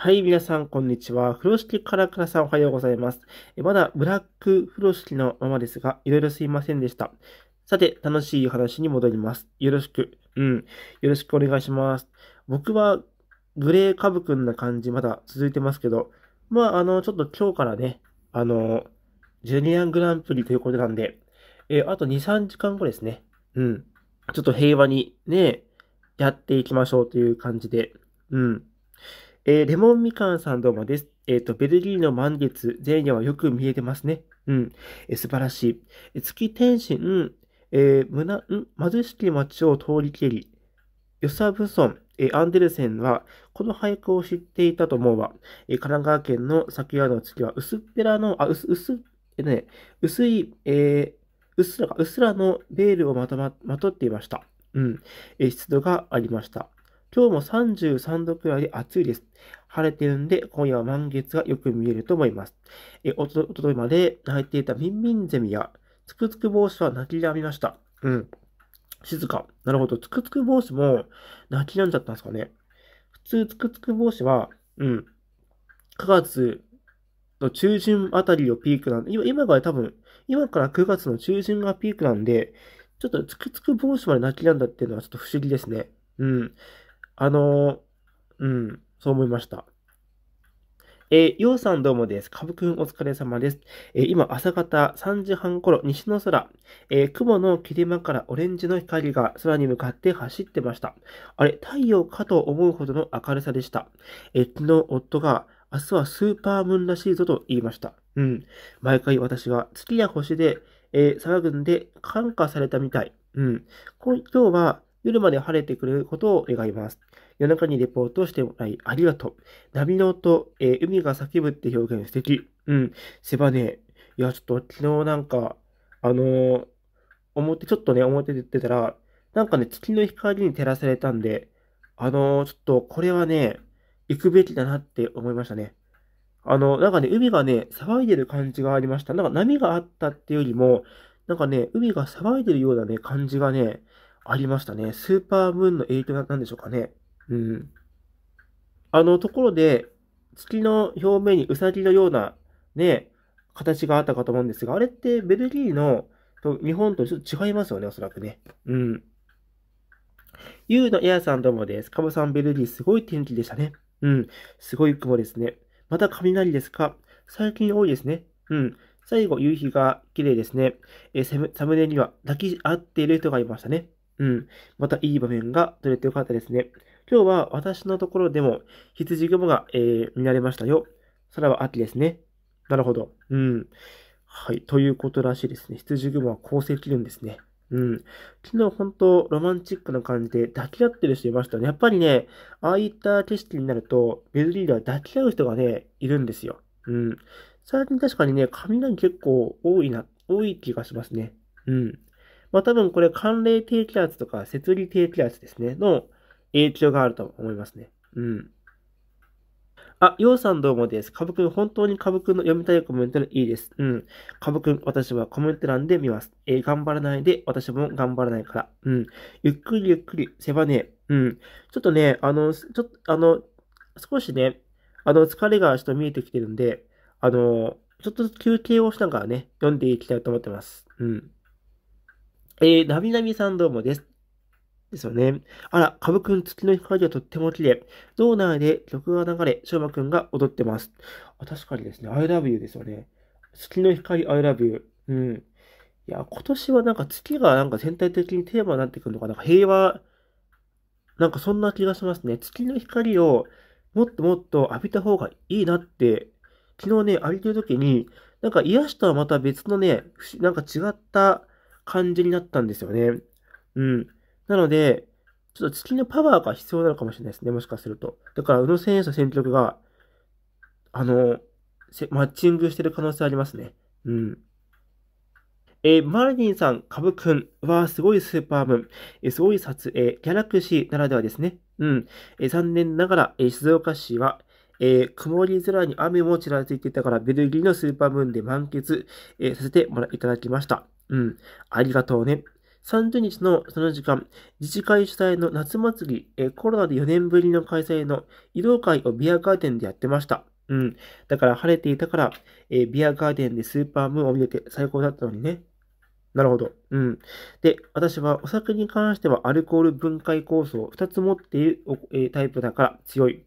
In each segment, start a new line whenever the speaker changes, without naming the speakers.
はい、皆さん、こんにちは。風呂敷からからさん、おはようございます。まだ、ブラック風呂敷のままですが、いろいろすいませんでした。さて、楽しい話に戻ります。よろしく。うん。よろしくお願いします。僕は、グレーカブくんな感じ、まだ続いてますけど、まあ、あの、ちょっと今日からね、あの、ジュニアングランプリということなんで、えあと2、3時間後ですね。うん。ちょっと平和にね、やっていきましょうという感じで、うん。えー、レモンみかんさんどうもです。えっ、ー、と、ベルギーの満月、前夜はよく見えてますね。うん。えー、素晴らしい。え月天心、ええむな、ん貧しき町を通りけり。ヨサブソン、えアンデルセンは、この俳句を知っていたと思うわ。え神奈川県の昨夜の月は、薄っぺらの、あ、薄、薄、えね、薄い、えうっすら、うっすらのベールをまとま、まとっていました。うん。え湿度がありました。今日も33度くらいで暑いです。晴れてるんで、今夜は満月がよく見えると思います。え、おと、おとといまで泣いていたミンミンゼミや、つくつく帽子は泣き止みました。うん。静か。なるほど。つくつく帽子も泣き止んじゃったんですかね。普通、つくつく帽子は、うん。9月の中旬あたりをピークなんで、今、今が多分、今から9月の中旬がピークなんで、ちょっとつくつく帽子まで泣き止んだっていうのはちょっと不思議ですね。うん。あのー、うん、そう思いました。えー、ようさんどうもです。かぶくんお疲れ様です。えー、今、朝方3時半頃、西の空、えー、雲の切れ間からオレンジの光が空に向かって走ってました。あれ、太陽かと思うほどの明るさでした。え昨日、夫が、明日はスーパームーンらしいぞと言いました。うん。毎回私は月や星で、え騒ぐんで感化されたみたい。うん。今日は夜まで晴れてくれることを願います。夜中にレポートしてもらい、ありがとう。波の音、えー、海が叫ぶって表現素敵。うん。せばね、いや、ちょっと昨日なんか、あのー、て、ちょっとね、表で言ってたら、なんかね、月の光に照らされたんで、あのー、ちょっとこれはね、行くべきだなって思いましたね。あの、なんかね、海がね、騒いでる感じがありました。なんか波があったっていうよりも、なんかね、海が騒いでるようなね、感じがね、ありましたね。スーパームーンの影響なんでしょうかね。うん。あの、ところで、月の表面にウサギのような、ね、形があったかと思うんですが、あれってベルギーのと日本とちょっと違いますよね、おそらくね。うん。ゆうのエアさんどうもです。かぶさんベルギーすごい天気でしたね。うん。すごい雲ですね。また雷ですか最近多いですね。うん。最後、夕日が綺麗ですね。えー、サムネには抱き合っている人がいましたね。うん。またいい場面が取れてよかったですね。今日は私のところでも羊雲が、えー、見られましたよ。空は秋ですね。なるほど。うん。はい。ということらしいですね。羊雲は構成切るんですね。うん。昨日本当ロマンチックな感じで抱き合ってる人いましたね。やっぱりね、ああいった景色になると、ベルリーでは抱き合う人がね、いるんですよ。うん。最近確かにね、雷結構多いな、多い気がしますね。うん。まあ、多分これ寒冷低気圧とか雪離低気圧ですね、の影響があると思いますね。うん。あ、ようさんどうもです。かぶくん、本当にかぶくんの読みたいコメントでいいです。うん。かぶくん、私はコメント欄で見ます。えー、頑張らないで、私も頑張らないから。うん。ゆっくりゆっくり、せばね。うん。ちょっとね、あの、ちょっと、あの、少しね、あの、疲れがちょっと見えてきてるんで、あの、ちょっと休憩をしながらね、読んでいきたいと思ってます。うん。えー、なみなみさんどうもです。ですよね。あら、かぶくん月の光がとっても綺麗。ナ内で曲が流れ、しょうまくんが踊ってます。あ、確かにですね、I love you ですよね。月の光 I love you。うん。いや、今年はなんか月がなんか全体的にテーマになってくるのかな、なんか平和、なんかそんな気がしますね。月の光をもっともっと浴びた方がいいなって、昨日ね、浴びてる時に、なんか癒しとはまた別のね、なんか違った感じになったんですよね。うん。なので、ちょっと月のパワーが必要なのかもしれないですね、もしかすると。だから、宇野選手と戦力が、あの、マッチングしてる可能性ありますね。うん。えー、マルディンさん、カブくんはすごいスーパームーン、えー、すごい撮影、ギャラクシーならではですね。うん。えー、残念ながら、え静岡市は、え曇り空に雨もちらついてたから、ベルギーのスーパームーンで満喫、えさせてもらいただきました。うん、ありがとうね。30日のその時間、自治会主催の夏祭り、えコロナで4年ぶりの開催の移動会をビアガーデンでやってました。うん。だから晴れていたから、えビアガーデンでスーパームーンを見れて最高だったのにね。なるほど。うん。で、私はお酒に関してはアルコール分解酵素を2つ持っている、タイプだから強い。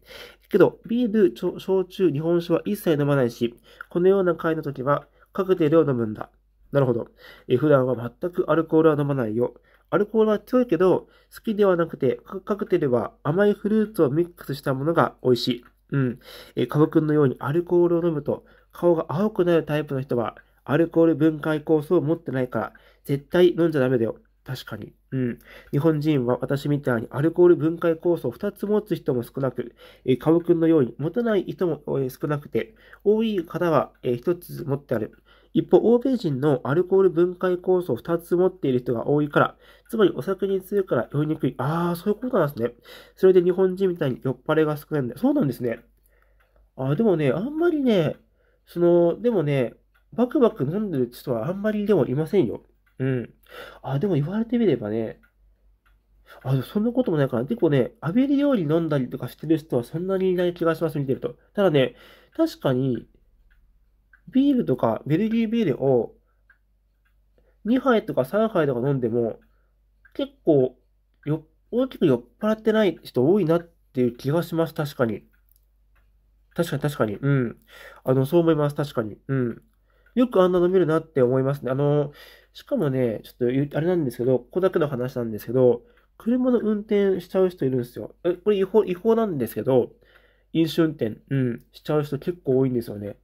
けど、ビール、焼酎、日本酒は一切飲まないし、このような会の時はカクテルを飲むんだ。なるほど。え普段は全くアルコールは飲まないよ。アルコールは強いけど、好きではなくて、カクテルは甘いフルーツをミックスしたものが美味しい。うん。えカブ君のようにアルコールを飲むと、顔が青くなるタイプの人は、アルコール分解酵素を持ってないから、絶対飲んじゃダメだよ。確かに。うん。日本人は私みたいにアルコール分解酵素を2つ持つ人も少なく、カブ君のように持たない人も、少なくて、多い方は、1つ持ってある。一方、欧米人のアルコール分解酵素を2つ持っている人が多いから、つまりお酒に強いから酔いにくい。ああ、そういうことなんですね。それで日本人みたいに酔っ払いが少ないんだ。そうなんですね。ああ、でもね、あんまりね、その、でもね、バクバク飲んでる人はあんまりでもいませんよ。うん。あ、でも言われてみればね、あ、そんなこともないかな。結構ね、浴びるように飲んだりとかしてる人はそんなにいない気がします、見てると。ただね、確かに、ビールとか、ベルギービールを2杯とか3杯とか飲んでも、結構よ、大きく酔っ払ってない人多いなっていう気がします、確かに。確かに確かに。うん。あの、そう思います、確かに。うん。よくあんな飲めるなって思いますね。あの、しかもね、ちょっと、あれなんですけど、ここだけの話なんですけど、車の運転しちゃう人いるんですよ。え、これ違法、違法なんですけど、飲酒運転、うん、しちゃう人結構多いんですよね。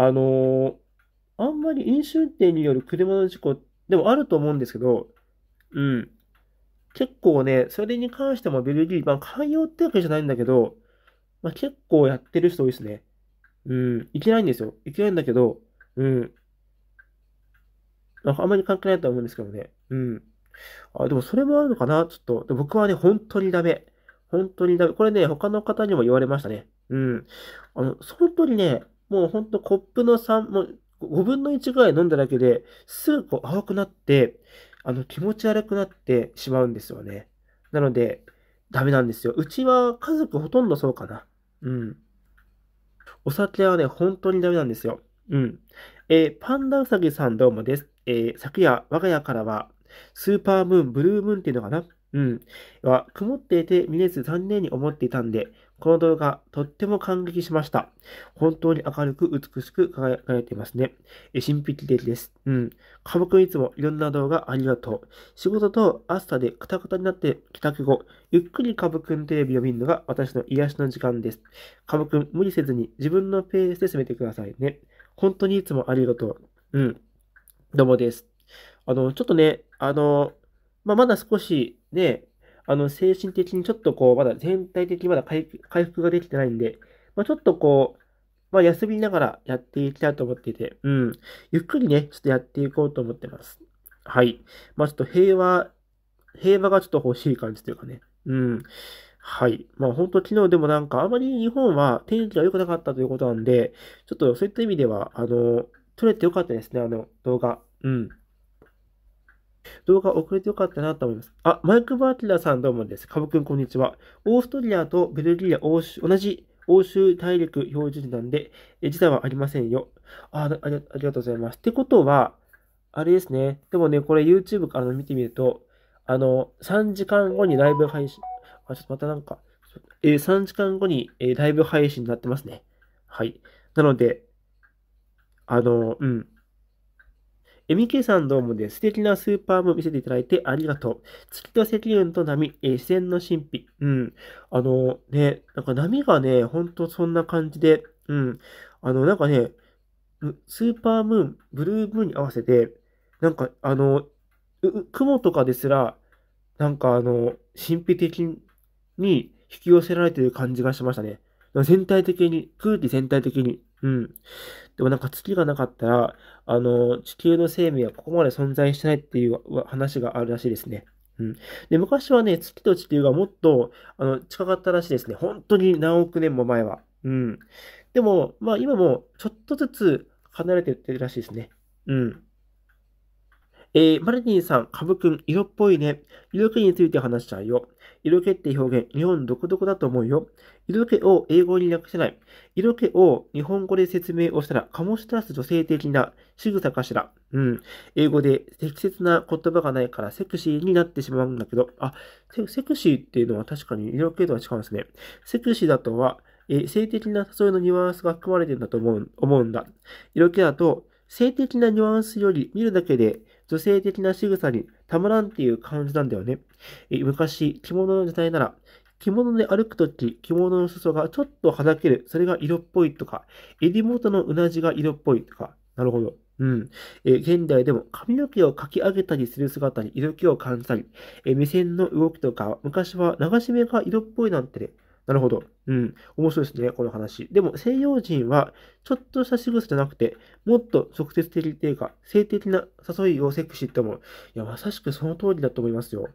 あのー、あんまり飲酒運転による車の事故、でもあると思うんですけど、うん。結構ね、それに関してもベルギー、まあ寛容ってわけじゃないんだけど、まあ結構やってる人多いですね。うん。いけないんですよ。いけないんだけど、うん。なんかあんまり関係ないと思うんですけどね。うん。あ、でもそれもあるのかなちょっと。で僕はね、本当にダメ。本当にダメ。これね、他の方にも言われましたね。うん。あの、本当にね、もうほんとコップの3、もう5分の1ぐらい飲んだだけですぐこう青くなって、あの気持ち悪くなってしまうんですよね。なので、ダメなんですよ。うちは家族ほとんどそうかな。うん。お酒はね、本当にダメなんですよ。うん。えー、パンダウサギさんどうもです。えー、昨夜、我が家からは、スーパームーン、ブルームーンっていうのかなうん。は、曇っていて見れず残念に思っていたんで、この動画、とっても感激しました。本当に明るく美しく輝いていますね。神秘的です。うん。科目いつもいろんな動画ありがとう。仕事と朝でクタクタになって帰宅後、ゆっくりカブくんテレビを見るのが私の癒しの時間です。カブくん、無理せずに自分のペースで進めてくださいね。本当にいつもありがとう。うん。どうもです。あの、ちょっとね、あの、まあ、まだ少しね、あの、精神的にちょっとこう、まだ全体的にまだ回復ができてないんで、まあ、ちょっとこう、まあ、休みながらやっていきたいと思っていて、うん。ゆっくりね、ちょっとやっていこうと思ってます。はい。まあ、ちょっと平和、平和がちょっと欲しい感じというかね。うん。はい。まあ、ほんと昨日でもなんか、あまり日本は天気が良くなかったということなんで、ちょっとそういった意味では、あの、撮れて良かったですね、あの動画。うん。動画遅れてよかったなと思います。あ、マイク・バーティラさんどうもです。かぶくんこんにちは。オーストリアとベルギーは欧州同じ欧州大陸標準なんで、時代はありませんよ。あありがとうございます。ってことは、あれですね。でもね、これ YouTube から見てみると、あの、3時間後にライブ配信、あ、ちょっとまたなんか、えー、3時間後に、えー、ライブ配信になってますね。はい。なので、あの、うん。MK さんどうもです。素敵なスーパームーン見せていただいてありがとう。月と積雲と波、えー、線の神秘。うん。あのね、なんか波がね、ほんとそんな感じで、うん。あの、なんかね、スーパームーン、ブルームーンに合わせて、なんか、あの、雲とかですら、なんかあの、神秘的に引き寄せられてる感じがしましたね。全体的に、空気全体的に。うん。でもなんか月がなかったら、あの、地球の生命はここまで存在してないっていう話があるらしいですね。うん。で、昔はね、月と地球がもっと、あの、近かったらしいですね。本当に何億年も前は。うん。でも、まあ今も、ちょっとずつ離れていってるらしいですね。うん。えー、マルティンさん、カブ君、色っぽいね。色気について話しちゃうよ。色気って表現、日本独特だと思うよ。色気を英語に訳せない。色気を日本語で説明をしたら、醸し出す女性的な仕草かしら。うん。英語で適切な言葉がないからセクシーになってしまうんだけど、あ、セクシーっていうのは確かに色気とは違うんですね。セクシーだとは、え性的な誘いのニュアンスが含まれてるんだと思う思うんだ。色気だと、性的なニュアンスより見るだけで女性的な仕草にたまらんっていう感じなんだよね。え昔、着物の時代なら、着物で歩くとき、着物の裾がちょっとはだける、それが色っぽいとか、襟元のうなじが色っぽいとか、なるほど。うん。え現代でも髪の毛をかき上げたりする姿に色気を感じたり、え目線の動きとか、昔は流し目が色っぽいなんてね、なるほど。うん。面白いですね、この話。でも、西洋人は、ちょっとした仕草じゃなくて、もっと直接的というか、性的な誘いをセクシーって思う。いや、まさしくその通りだと思いますよ。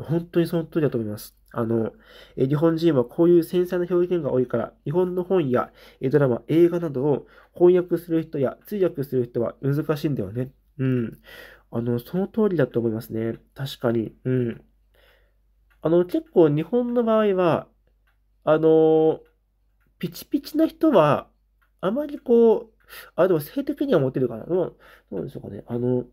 本当にその通りだと思います。あの、え日本人はこういう繊細な表現が多いから、日本の本やえドラマ、映画などを翻訳する人や通訳する人は難しいんだよね。うん。あの、その通りだと思いますね。確かに。うん。あの、結構日本の場合は、あの、ピチピチな人は、あまりこう、あ、でも性的にはモテるかな。どうでしょうかね。あの、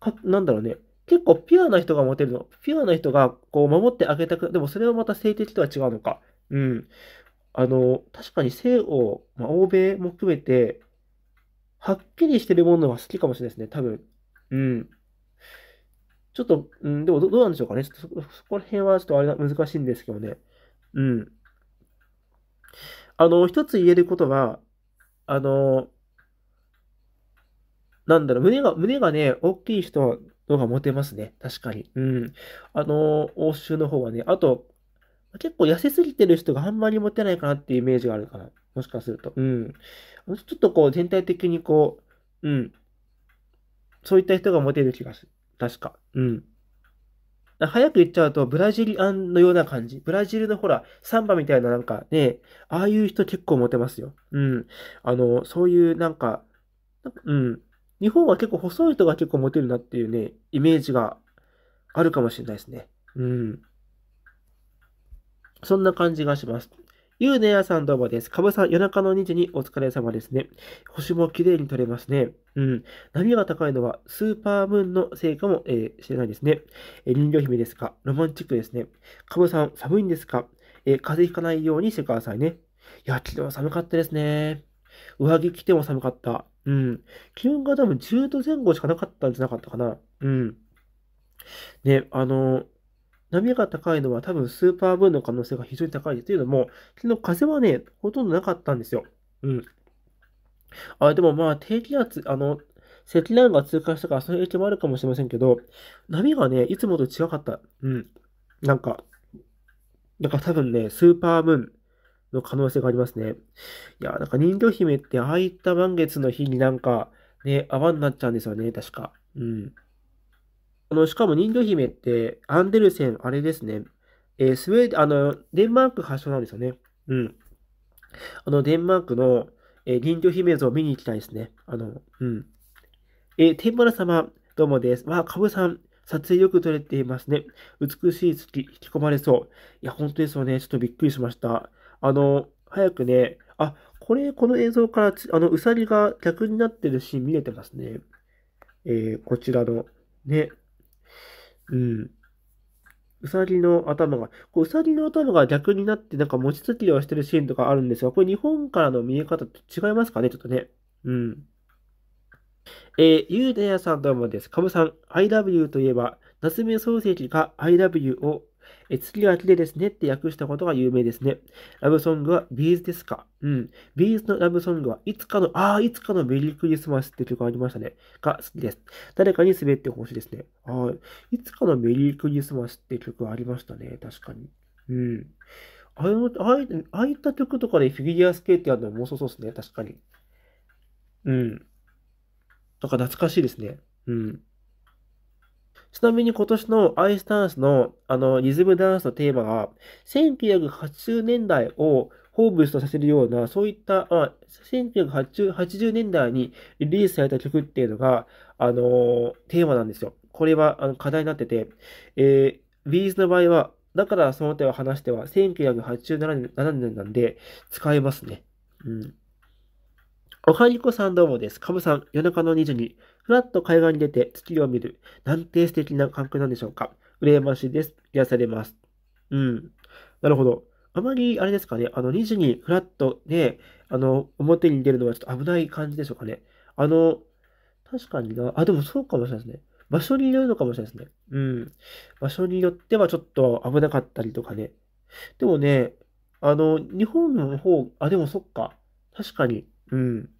か、なんだろうね。結構ピュアな人がモテるの。ピュアな人がこう守ってあげたく、でもそれはまた性的とは違うのか。うん。あの、確かに西欧、まあ、欧米も含めて、はっきりしてるものが好きかもしれないですね、多分。うん。ちょっと、うん、でもどうなんでしょうかね。ちょっとそこら辺はちょっとあれが難しいんですけどね。うん。あの、一つ言えることは、あの、なんだろう、胸が、胸がね、大きい人のがモテますね。確かに。うん。あの、欧州の方はね、あと、結構痩せすぎてる人があんまりモテないかなっていうイメージがあるから、もしかすると。うん。ちょっとこう、全体的にこう、うん。そういった人がモテる気がする。確か。うん。早く言っちゃうと、ブラジリアンのような感じ。ブラジルのほら、サンバみたいななんかね、ああいう人結構モテますよ。うん。あの、そういうなんか、うん。日本は結構細い人が結構モテるなっていうね、イメージがあるかもしれないですね。うん。そんな感じがします。ゆうねやさんどうもです。かぶさん、夜中の2時にお疲れ様ですね。星も綺麗に撮れますね。うん。波が高いのは、スーパームーンのせいかも、えー、しれないですね。えー、人形姫ですかロマンチックですね。かぶさん、寒いんですかえー、風邪ひかないようにしてくださいね。いや、昨日寒かったですね。上着着ても寒かった。うん。気温が多分10度前後しかなかったんじゃなかったかな。うん。ね、あの、波が高いのは多分スーパーブーンの可能性が非常に高いです。というのも、昨日風はね、ほとんどなかったんですよ。うん。あ、でもまあ、低気圧、あの、積乱が通過したから、その影響もあるかもしれませんけど、波がね、いつもと違かった。うん。なんか、だから多分ね、スーパームーンの可能性がありますね。いや、なんか人魚姫って、ああいった満月の日になんか、ね、泡になっちゃうんですよね、確か。うん。あの、しかも人魚姫って、アンデルセン、あれですね。えー、スウェーデン、あの、デンマーク発祥なんですよね。うん。あの、デンマークの、えー、人魚姫像を見に行きたいですね。あの、うん。えー、天丸様、どうもです。わあ、かぶさん、撮影よく撮れていますね。美しい月、引き込まれそう。いや、本当ですよね。ちょっとびっくりしました。あの、早くね、あ、これ、この映像から、あの、うさぎが逆になってるシーン見れてますね。えー、こちらの、ね、うん。うさぎの頭が、うさぎの頭が逆になってなんか餅つきをしてるシーンとかあるんですが、これ日本からの見え方と違いますかねちょっとね。うん。えー、ゆうでやさんどうもです。かぶさん、IW といえば、夏目漱石が IW をえ月が綺麗ですねって訳したことが有名ですね。ラブソングはビーズですかうん。ビーズのラブソングはいつかの、ああ、いつかのメリークリスマスって曲ありましたね。が好きです。誰かに滑ってほしいですね。ああ、いつかのメリークリスマスって曲ありましたね。確かに。うん。ああああいった曲とかでフィギュアスケートやるのもそうそうですね。確かに。うん。なんか懐かしいですね。うん。ちなみに今年のアイスダンスの、あの、リズムダンスのテーマが、1980年代をホームスとさせるような、そういった、あ1980年代にリリースされた曲っていうのが、あの、テーマなんですよ。これは、あの、課題になってて、えー、ビーズの場合は、だからその手を離しては、1987年なんで、使えますね。うん。おはりこさんどうもです。かぶさん、夜中の2時に、ふらっと海岸に出て月を見る、なんて素敵な感覚なんでしょうか。羨ましいです。癒されます。うん。なるほど。あまり、あれですかね、あの、2時にふらっとね、あの、表に出るのはちょっと危ない感じでしょうかね。あの、確かにな、あ、でもそうかもしれないですね。場所によるのかもしれないですね。うん。場所によってはちょっと危なかったりとかね。でもね、あの、日本の方、あ、でもそっか。確かに。うん。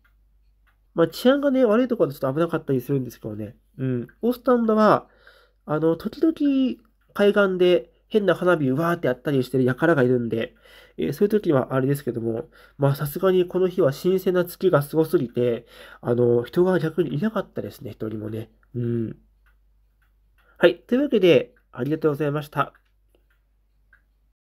まあ、治安がね、悪いところでちょっと危なかったりするんですけどね。うん。オースタンドは、あの、時々海岸で変な花火うわーってやったりしてる輩がいるんで、えー、そういう時はあれですけども、まあさすがにこの日は新鮮な月がすごすぎて、あの、人が逆にいなかったですね、一人もね。うん。はい。というわけで、ありがとうございました。